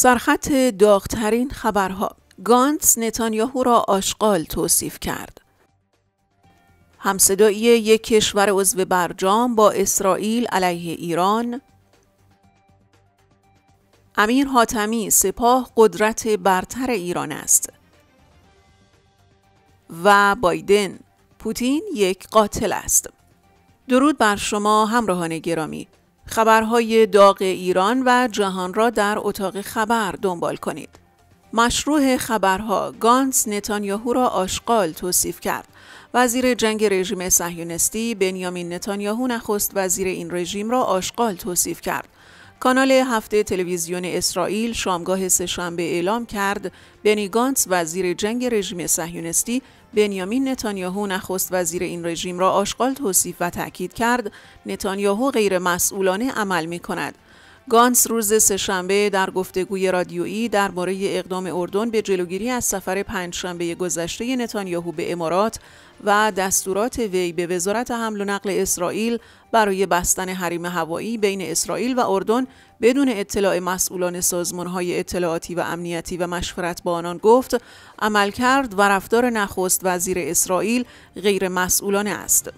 سرخط داغترین خبرها گانتس نتانیاهو را آشغال توصیف کرد همصدایی یک کشور عضو برجام با اسرائیل علیه ایران امیر حاتمی سپاه قدرت برتر ایران است و بایدن پوتین یک قاتل است درود بر شما همراهان گرامی خبرهای داغ ایران و جهان را در اتاق خبر دنبال کنید. مشروع خبرها گانس نتانیاهو را آشغال توصیف کرد. وزیر جنگ رژیم صهیونیستی بنیامین نتانیاهو نخست وزیر این رژیم را آشغال توصیف کرد. کانال هفته تلویزیون اسرائیل شامگاه سهشنبه اعلام کرد بنی گانس وزیر جنگ رژیم صهیونیستی بنیامین نتانیاهو نخست وزیر این رژیم را آشغال توصیف و تاکید کرد نتانیاهو غیر مسئولانه عمل می کند گانس روز سهشنبه در گفتگوی رادیویی درباره اقدام اردن به جلوگیری از سفر پنجشنبه گذشته نتانیاهو به امارات و دستورات وی به وزارت حمل و نقل اسرائیل برای بستن حریم هوایی بین اسرائیل و اردن بدون اطلاع مسئولان سازمانهای اطلاعاتی و امنیتی و مشورت با آنان گفت عملکرد و رفتار نخست وزیر اسرائیل غیر مسئولانه است.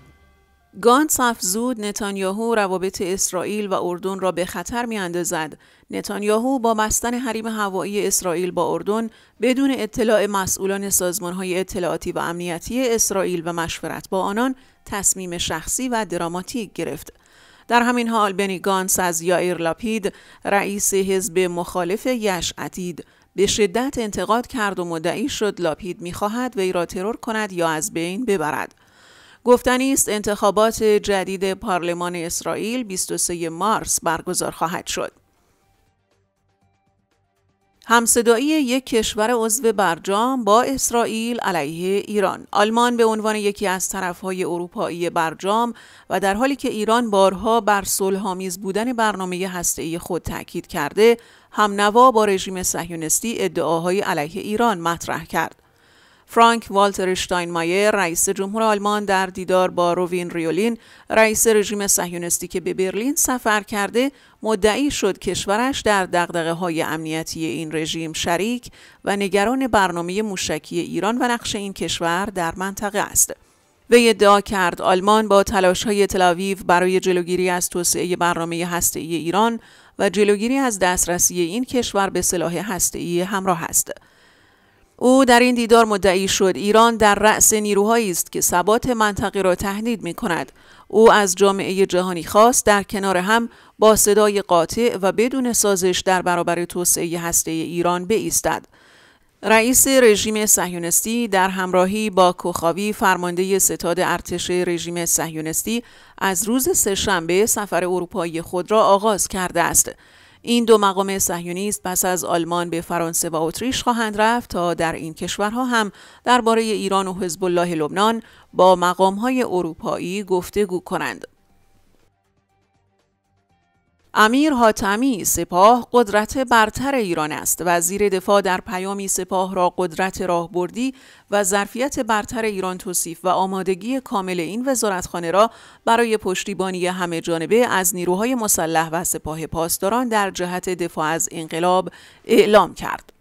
گانس افزود نتانیاهو روابط اسرائیل و اردن را به خطر می اندازد. نتانیاهو با بستن حریم هوایی اسرائیل با اردن بدون اطلاع مسئولان سازمان های اطلاعاتی و امنیتی اسرائیل و مشورت با آنان تصمیم شخصی و دراماتیک گرفت. در همین حال بنی گانس از یایر لاپید رئیس حزب مخالف یش عتید به شدت انتقاد کرد و مدعی شد لاپید میخواهد وی را ترور کند یا از بین ببرد گفتنی است انتخابات جدید پارلمان اسرائیل 23 مارس برگزار خواهد شد. همصدایی یک کشور عضو برجام با اسرائیل علیه ایران آلمان به عنوان یکی از طرفهای اروپایی برجام و در حالی که ایران بارها بر صلحآمیز بودن برنامه هسته‌ای خود تاکید کرده هم با رژیم صهیونیستی ادعاهای علیه ایران مطرح کرد فرانک والتر مایر رئیس جمهور آلمان در دیدار با رووین ریولین رئیس رژیم صهیونیستی که به برلین سفر کرده مدعی شد کشورش در دقدقه های امنیتی این رژیم شریک و نگران برنامه موشکی ایران و نقش این کشور در منطقه است. وی ادعا کرد آلمان با تلاش های تلاویو برای جلوگیری از توسعه برنامه هسته ای ایران و جلوگیری از دسترسی این کشور به سلاح هسته همراه است. او در این دیدار مدعی شد ایران در رأس نیروهایی است که ثبات منطقه را تهدید می کند. او از جامعه جهانی خاص در کنار هم با صدای قاطع و بدون سازش در برابر توسعه هسته ایران بایستد. رئیس رژیم صهیونیستی در همراهی با کوخاوی فرمانده ستاد ارتش رژیم صهیونیستی از روز سهشنبه سفر اروپایی خود را آغاز کرده است. این دو مقام صهیونیست پس از آلمان به فرانسه و اتریش خواهند رفت تا در این کشورها هم درباره ایران و حزب الله لبنان با مقامهای اروپایی گفتگو کنند امیر حاتمی سپاه قدرت برتر ایران است وزیر دفاع در پیامی سپاه را قدرت راهبردی و ظرفیت برتر ایران توصیف و آمادگی کامل این وزارتخانه را برای پشتیبانی همه جانبه از نیروهای مسلح و سپاه پاسداران در جهت دفاع از انقلاب اعلام کرد.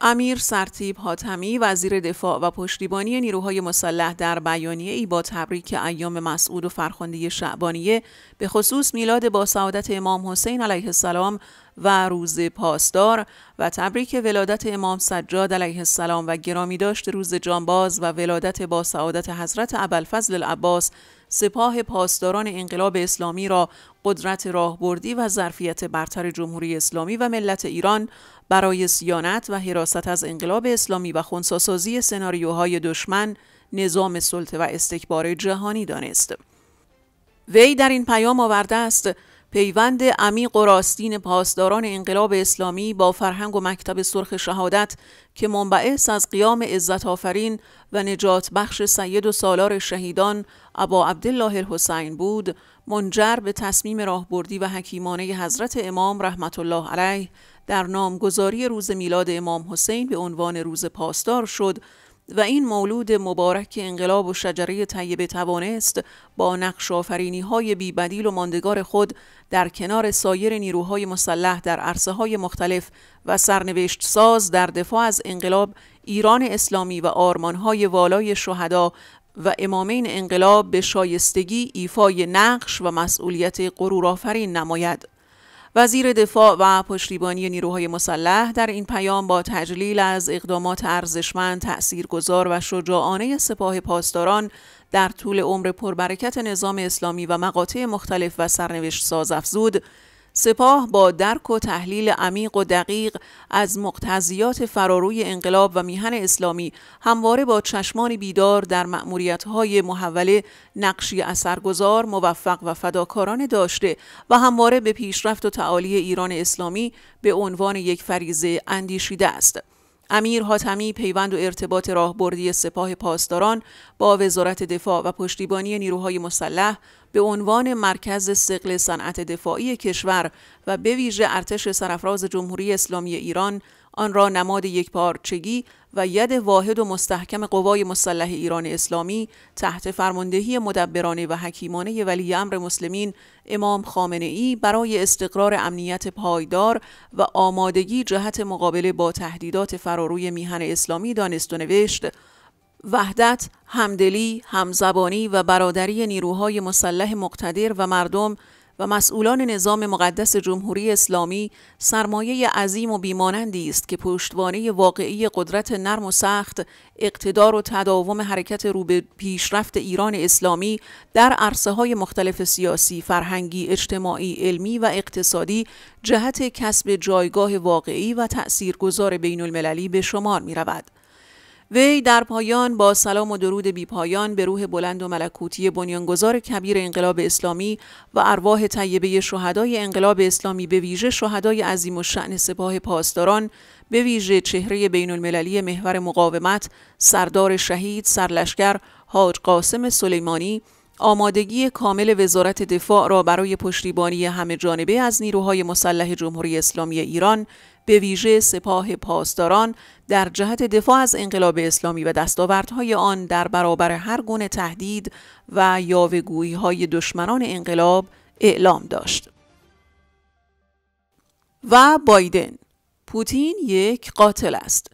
امیر سرتیب حاتمی وزیر دفاع و پشتیبانی نیروهای مسلح در بیانیه ای با تبریک ایام مسعود و فرخنده شعبانیه به خصوص میلاد با سعادت امام حسین علیه السلام و روز پاسدار و تبریک ولادت امام سجاد علیه السلام و گرامی داشت روز جانباز و ولادت با سعادت حضرت ابوالفضل العباس سپاه پاسداران انقلاب اسلامی را قدرت راهبردی و ظرفیت برتر جمهوری اسلامی و ملت ایران برای سیانت و حراست از انقلاب اسلامی و خونساسازی سناریوهای دشمن نظام سلطه و استکبار جهانی دانست. وی در این پیام آورده است پیوند عمیق و راستین پاسداران انقلاب اسلامی با فرهنگ و مکتب سرخ شهادت که منبعث از قیام عزت آفرین و نجات بخش سید و سالار شهیدان ابا عبدالله الحسین بود منجر به تصمیم راهبردی و حکیمانه حضرت امام رحمت الله علیه در نامگذاری روز میلاد امام حسین به عنوان روز پاسدار شد و این مولود مبارک انقلاب و شجره طیبه توانست با نقش آفرینی های بدیل و ماندگار خود در کنار سایر نیروهای مسلح در عرصه های مختلف و سرنوشت ساز در دفاع از انقلاب ایران اسلامی و های والای شهدا و امامین انقلاب به شایستگی ایفای نقش و مسئولیت غرورآفرین نماید وزیر دفاع و پشتیبانی نیروهای مسلح در این پیام با تجلیل از اقدامات ارزشمند، تاثیرگذار و شجاعانه سپاه پاسداران در طول عمر پربرکت نظام اسلامی و مقاطع مختلف و سرنوشت ساز افزود سپاه با درک و تحلیل عمیق و دقیق از مقتضیات فراروی انقلاب و میهن اسلامی همواره با چشمان بیدار در مأموریت‌های محوله نقشی اثرگذار موفق و فداکارانه داشته و همواره به پیشرفت و تعالی ایران اسلامی به عنوان یک فریزه اندیشیده است. امیر حاتمی پیوند و ارتباط راهبردی سپاه پاسداران با وزارت دفاع و پشتیبانی نیروهای مسلح به عنوان مرکز سقل صنعت دفاعی کشور و به ویژه ارتش سرفراز جمهوری اسلامی ایران آن را نماد یک پارچگی و ید واحد و مستحکم قوای مسلح ایران اسلامی تحت فرماندهی مدبرانه و حکیمانه ولی امر مسلمین امام خامنه ای برای استقرار امنیت پایدار و آمادگی جهت مقابله با تهدیدات فراروی میهن اسلامی دانست و نوشت وحدت، همدلی، همزبانی و برادری نیروهای مسلح مقتدر و مردم و مسئولان نظام مقدس جمهوری اسلامی سرمایه عظیم و بیمانندی است که پشتوانه واقعی قدرت نرم و سخت اقتدار و تداوم حرکت رو به پیشرفت ایران اسلامی در عرصه های مختلف سیاسی، فرهنگی، اجتماعی، علمی و اقتصادی جهت کسب جایگاه واقعی و تأثیرگذار بین المللی به شمار می رود. وی در پایان با سلام و درود بی پایان به روح بلند و ملکوتی بنیانگذار کبیر انقلاب اسلامی و ارواح طیبه شهدای انقلاب اسلامی به ویژه شهدای عظیم و شعن سپاه پاسداران به ویژه چهره بین المللی محور مقاومت سردار شهید سرلشکر حاج قاسم سلیمانی آمادگی کامل وزارت دفاع را برای پشتیبانی همه جانبه از نیروهای مسلح جمهوری اسلامی ایران به ویژه سپاه پاسداران در جهت دفاع از انقلاب اسلامی و دستاوردهای آن در برابر هر گونه تهدید و یاوهگویی های دشمنان انقلاب اعلام داشت. و بایدن پوتین یک قاتل است.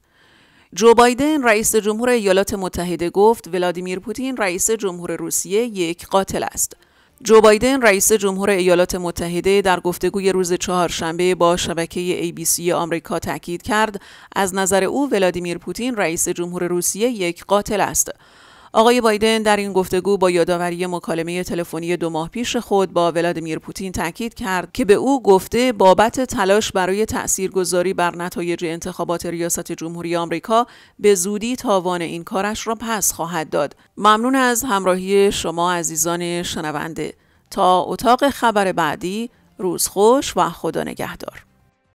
جو بایدن رئیس جمهور ایالات متحده گفت ولادیمیر پوتین رئیس جمهور روسیه یک قاتل است. جو بایدن رئیس جمهور ایالات متحده در گفتگوی روز چهارشنبه با شبکه ABC آمریکا تاکید کرد از نظر او ولادیمیر پوتین رئیس جمهور روسیه یک قاتل است. آقای بایدن در این گفتگو با یادآوری مکالمه تلفنی دو ماه پیش خود با ولادیمیر پوتین تاکید کرد که به او گفته بابت تلاش برای تاثیرگذاری بر نتایج انتخابات ریاست جمهوری آمریکا به زودی تاوان این کارش را پس خواهد داد ممنون از همراهی شما عزیزان شنونده تا اتاق خبر بعدی روز خوش و خدا نگهدار